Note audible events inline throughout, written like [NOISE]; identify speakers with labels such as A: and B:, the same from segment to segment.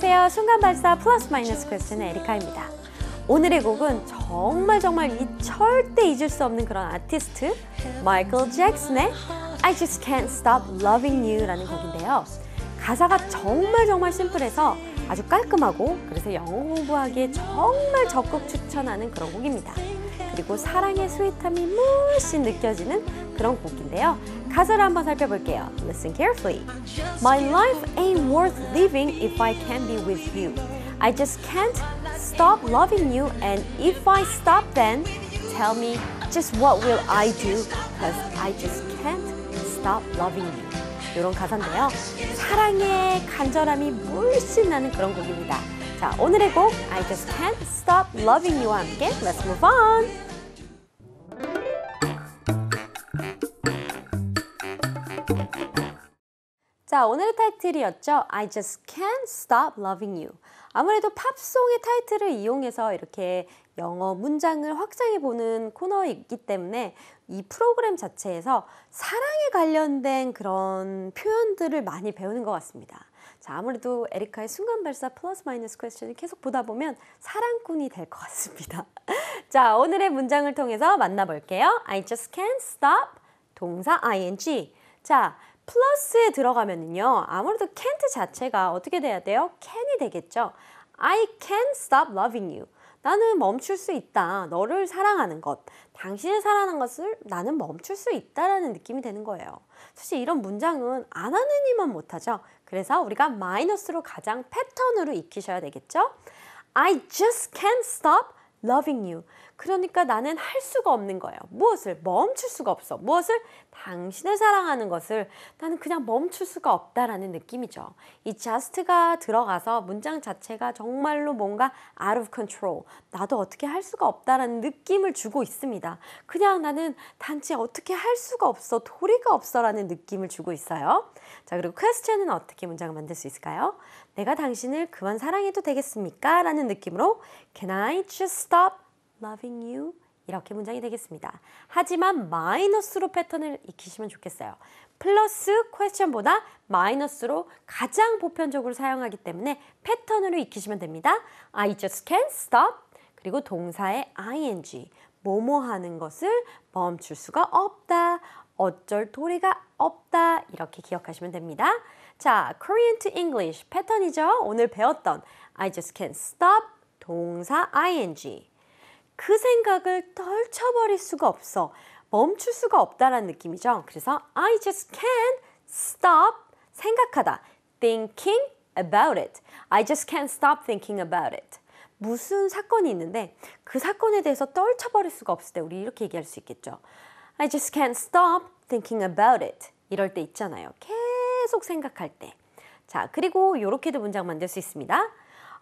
A: 안녕하세요. 순간발사 플러스 마이너스 퀘스트는 에리카입니다. 오늘의 곡은 정말 정말 이 절대 잊을 수 없는 그런 아티스트 마이클 잭슨의 I Just Can't Stop Loving You라는 곡인데요. 가사가 정말 정말 심플해서 아주 깔끔하고 그래서 영어 공부하기에 정말 적극 추천하는 그런 곡입니다. 그리고 사랑의 스윗함이 물씬 느껴지는 드렁뽑기인데요. 가사를 한번 살펴볼게요. Listen carefully. My life ain't worth living if I can't be with you. I just can't stop loving you and if I stop then tell me just what will I do cause I just can't stop loving you. 이런 가사인데요. 사랑의 간절함이 물씬 나는 그런 곡입니다. 자, 오늘의 곡 I just can't stop loving you와 함께 Let's move on! 자, 오늘의 타이틀이었죠. I just can't stop loving you. 아무래도 팝송의 타이틀을 이용해서 이렇게 영어 문장을 확장해 보는 코너이기 때문에 이 프로그램 자체에서 사랑에 관련된 그런 표현들을 많이 배우는 것 같습니다. 자, 아무래도 에리카의 순간 발사 플러스 마이너스 퀘스천을 계속 보다 보면 사랑꾼이 될 것 같습니다. [LAUGHS] 자, 오늘의 문장을 통해서 만나볼게요. I just can't stop 동사 ing. 자, 플러스에 들어가면은요. 아무래도 can't 자체가 어떻게 돼야 돼요? can이 되겠죠. I can't stop loving you. 나는 멈출 수 있다. 너를 사랑하는 것. 당신을 사랑하는 것을 나는 멈출 수 있다라는 느낌이 되는 거예요. 사실 이런 문장은 안 하는 이만 못하죠. 그래서 우리가 마이너스로 가장 패턴으로 익히셔야 되겠죠. I just can't stop loving you. 그러니까 나는 할 수가 없는 거예요. 무엇을 멈출 수가 없어. 무엇을 당신을 사랑하는 것을 나는 그냥 멈출 수가 없다라는 느낌이죠. 이 just가 들어가서 문장 자체가 정말로 뭔가 out of control. 나도 어떻게 할 수가 없다라는 느낌을 주고 있습니다. 그냥 나는 단지 어떻게 할 수가 없어. 도리가 없어라는 느낌을 주고 있어요. 자, 그리고 question은 어떻게 문장을 만들 수 있을까요? 내가 당신을 그만 사랑해도 되겠습니까? 라는 느낌으로 Can I just stop? loving you 이렇게 문장이 되겠습니다. 하지만 마이너스로 패턴을 익히시면 좋겠어요. 플러스 퀘스천보다 마이너스로 가장 보편적으로 사용하기 때문에 패턴으로 익히시면 됩니다. I just can't stop 그리고 동사의 ing 뭐뭐 하는 것을 멈출 수가 없다. 어쩔 도리가 없다. 이렇게 기억하시면 됩니다. 자, Korean to English 패턴이죠. 오늘 배웠던 I just can't stop 동사 ing 그 생각을 떨쳐버릴 수가 없어. 멈출 수가 없다라는 느낌이죠. 그래서 I just can't stop 생각하다. thinking about it. I just can't stop thinking about it. 무슨 사건이 있는데 그 사건에 대해서 떨쳐버릴 수가 없을 때 우리 이렇게 얘기할 수 있겠죠. I just can't stop thinking about it. 이럴 때 있잖아요. 계속 생각할 때. 자, 그리고 이렇게도 문장 만들 수 있습니다.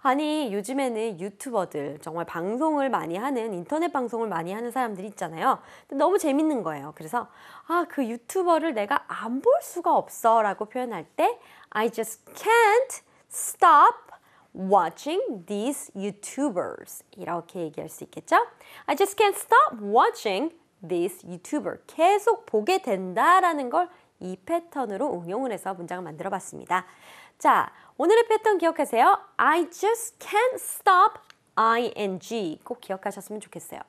A: 아니 요즘에는 유튜버들 정말 방송을 많이 하는 인터넷 방송을 많이 하는 사람들이 있잖아요. 너무 재밌는 거예요. 그래서 아 그 유튜버를 내가 안 볼 수가 없어라고 표현할 때 I just can't stop watching these YouTubers 이렇게 얘기할 수 있겠죠? I just can't stop watching these YouTuber 계속 보게 된다라는 걸 이 패턴으로 응용을 해서 문장을 만들어 봤습니다. 자, 오늘의 패턴 기억하세요. I just can't stop ing 꼭 기억하셨으면 좋겠어요.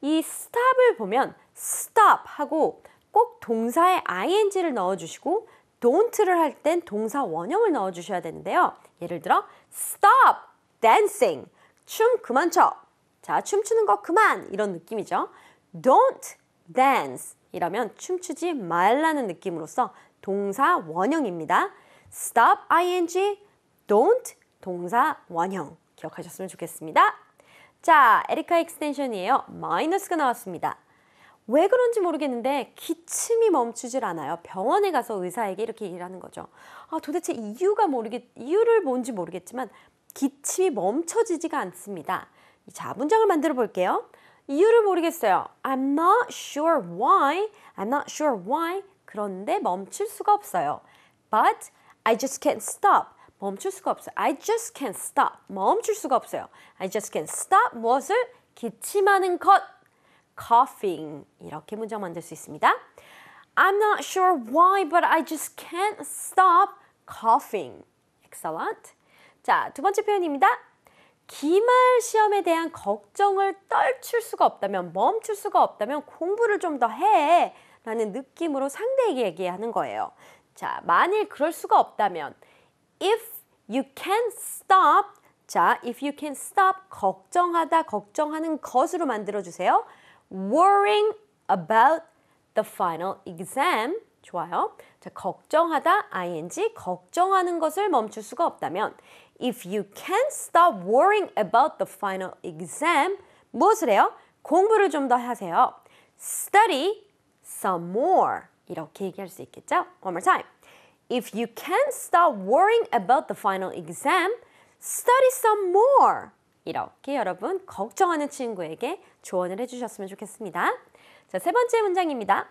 A: 이 stop을 보면 stop 하고 꼭 동사에 ing를 넣어주시고 don't를 할 땐 동사 원형을 넣어주셔야 되는데요. 예를 들어 stop dancing 춤 그만 춰. 자, 춤추는 거 그만 이런 느낌이죠. don't dance 이러면 춤추지 말라는 느낌으로써 동사 원형입니다. stop ing, don't 동사 원형 기억하셨으면 좋겠습니다. 자, 에리카 익스텐션이에요. 마이너스가 나왔습니다. 왜 그런지 모르겠는데 기침이 멈추질 않아요. 병원에 가서 의사에게 이렇게 일하는 거죠. 아, 도대체 이유가 모르겠, 이유를 뭔지 모르겠지만 기침이 멈춰지지가 않습니다. 자, 문장을 만들어 볼게요. 이유를 모르겠어요. I'm not sure why. I'm not sure why. 그런데 멈출 수가 없어요. But I just can't stop. 멈출 수가 없어요. I just can't stop. 멈출 수가 없어요. I just can't stop. 무엇을? 기침하는 것. coughing. 이렇게 문장 만들 수 있습니다. I'm not sure why, but I just can't stop coughing. Excellent. 자, 두 번째 표현입니다. 기말 시험에 대한 걱정을 떨칠 수가 없다면, 멈출 수가 없다면 공부를 좀 더 해. 라는 느낌으로 상대에게 얘기하는 거예요. 자, 만일 그럴 수가 없다면 if you can stop 자, if you can stop 걱정하다 걱정하는 것으로 만들어 주세요. worrying about the final exam 좋아요. 자, 걱정하다 ing 걱정하는 것을 멈출 수가 없다면 if you can stop worrying about the final exam 무엇을 해요? 공부를 좀 더 하세요. study some more. 이렇게 얘기할 수 있겠죠? One more time. If you can't stop worrying about the final exam, study some more. 이렇게 여러분 걱정하는 친구에게 조언을 해주셨으면 좋겠습니다. 자, 세 번째 문장입니다.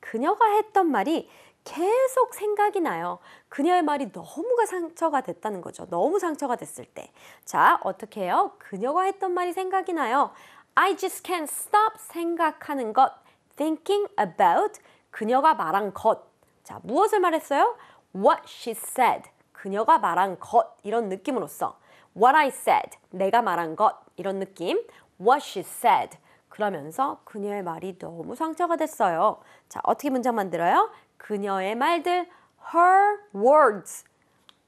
A: 그녀가 했던 말이 계속 생각이 나요. 그녀의 말이 너무가 상처가 됐다는 거죠. 너무 상처가 됐을 때. 자, 어떻게 해요? 그녀가 했던 말이 생각이 나요. I just can't stop 생각하는 것. Thinking about 그녀가 말한 것. 자, 무엇을 말했어요? What she said. 그녀가 말한 것. 이런 느낌으로써. What I said. 내가 말한 것. 이런 느낌. What she said. 그러면서 그녀의 말이 너무 상처가 됐어요. 자, 어떻게 문장 만들어요? 그녀의 말들. Her words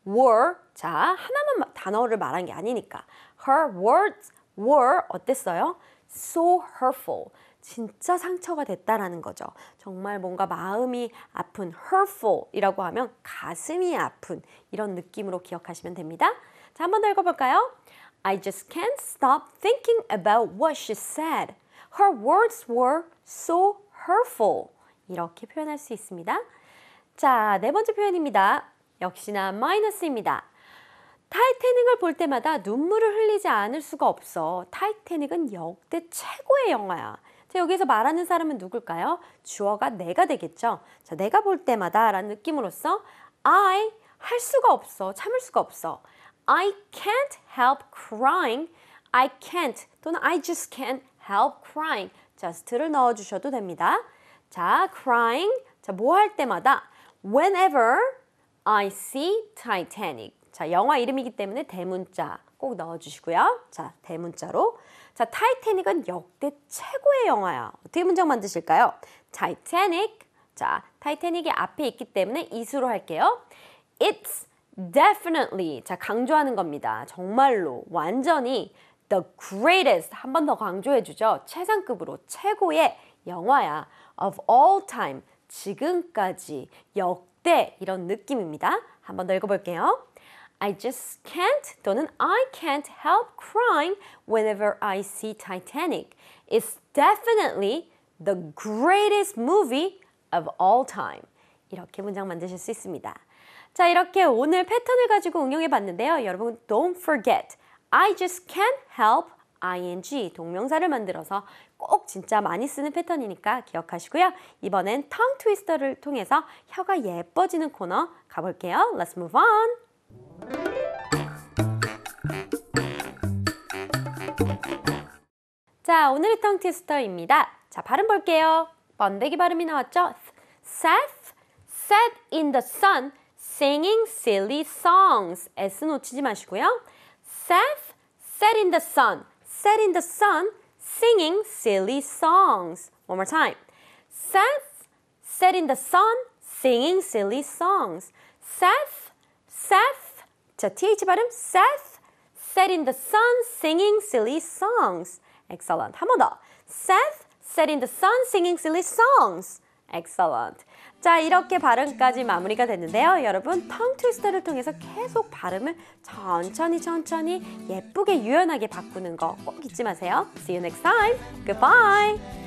A: were. 자, 하나만 단어를 말한 게 아니니까. Her words were 어땠어요? So hurtful. 진짜 상처가 됐다라는 거죠. 정말 뭔가 마음이 아픈 hurtful이라고 하면 가슴이 아픈 이런 느낌으로 기억하시면 됩니다. 자, 한 번 더 읽어볼까요? I just can't stop thinking about what she said. Her words were so hurtful. 이렇게 표현할 수 있습니다. 자, 네 번째 표현입니다. 역시나 마이너스입니다. 타이태닉을 볼 때마다 눈물을 흘리지 않을 수가 없어. 타이태닉은 역대 최고의 영화야. 자, 여기서 말하는 사람은 누굴까요? 주어가 내가 되겠죠. 자, 내가 볼 때마다 라는 느낌으로써 I 할 수가 없어. 참을 수가 없어. I can't help crying. I can't 또는 I just can't help crying. just를 넣어 주셔도 됩니다. 자, crying. 자, 뭐 할 때마다 whenever I see Titanic. 자, 영화 이름이기 때문에 대문자 꼭 넣어 주시고요. 자, 대문자로 자, 타이타닉은 역대 최고의 영화야. 어떻게 문장 만드실까요? 타이타닉. 자, 타이타닉이 앞에 있기 때문에 이수로 할게요. It's definitely. 자, 강조하는 겁니다. 정말로, 완전히 the greatest. 한 번 더 강조해 주죠. 최상급으로 최고의 영화야. of all time. 지금까지 역대 이런 느낌입니다. 한 번 더 읽어볼게요. I just can't 또는 I can't help crying whenever I see Titanic. It's definitely the greatest movie of all time. 이렇게 문장 만드실 수 있습니다. 자, 이렇게 오늘 패턴을 가지고 응용해 봤는데요. 여러분, don't forget. I just can't help ing 동명사를 만들어서 꼭 진짜 많이 쓰는 패턴이니까 기억하시고요. 이번엔 tongue twister를 통해서 혀가 예뻐지는 코너 가볼게요. Let's move on. 자, 오늘의 텅 트위스터입니다. 자, 발음 볼게요. 번데기 발음이 나왔죠? Seth sat in the sun singing silly songs. S 놓치지 마시고요. Seth sat in the sun, sat in the sun singing silly songs. One more time. Seth sat in the sun singing silly songs. Seth, Seth 자, th 발음 Seth sat in the sun singing silly songs. Excellent. 한번 더. Seth sat in the sun singing silly songs. Excellent. 자, 이렇게 발음까지 마무리가 됐는데요. 여러분, 텅 트위스터를 통해서 계속 발음을 천천히 천천히 예쁘게 유연하게 바꾸는 거 꼭 잊지 마세요. See you next time. Goodbye.